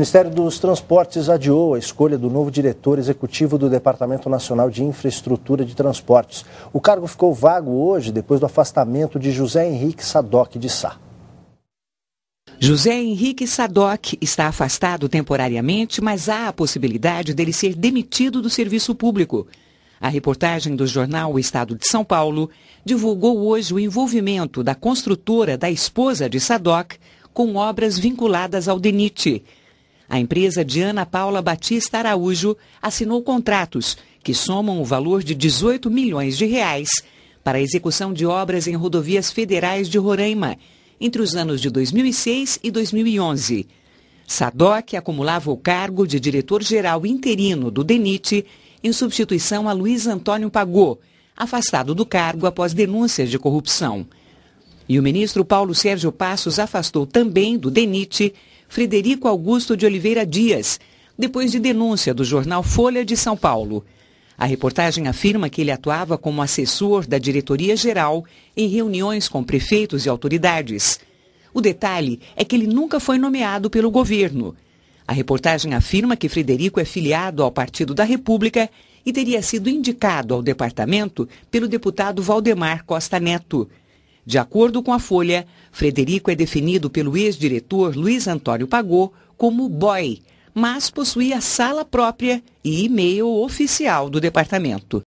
Ministério dos Transportes adiou a escolha do novo diretor executivo do Departamento Nacional de Infraestrutura de Transportes. O cargo ficou vago hoje depois do afastamento de José Henrique Sadoc de Sá. José Henrique Sadoc está afastado temporariamente, mas há a possibilidade dele ser demitido do serviço público. A reportagem do jornal O Estado de São Paulo divulgou hoje o envolvimento da construtora da esposa de Sadoc com obras vinculadas ao DENIT, a empresa de Ana Paula Batista Araújo assinou contratos que somam o valor de 18 milhões de reais para a execução de obras em rodovias federais de Roraima entre os anos de 2006 e 2011. Sadoc acumulava o cargo de diretor-geral interino do DENIT em substituição a Luiz Antônio Pagô, afastado do cargo após denúncias de corrupção. E o ministro Paulo Sérgio Passos afastou também do DENIT Frederico Augusto de Oliveira Dias, depois de denúncia do jornal Folha de São Paulo. A reportagem afirma que ele atuava como assessor da diretoria-geral em reuniões com prefeitos e autoridades. O detalhe é que ele nunca foi nomeado pelo governo. A reportagem afirma que Frederico é filiado ao Partido da República e teria sido indicado ao departamento pelo deputado Valdemar Costa Neto. De acordo com a Folha, Frederico é definido pelo ex-diretor Luiz Antônio Pagô como boy, mas possuía sala própria e e-mail oficial do departamento.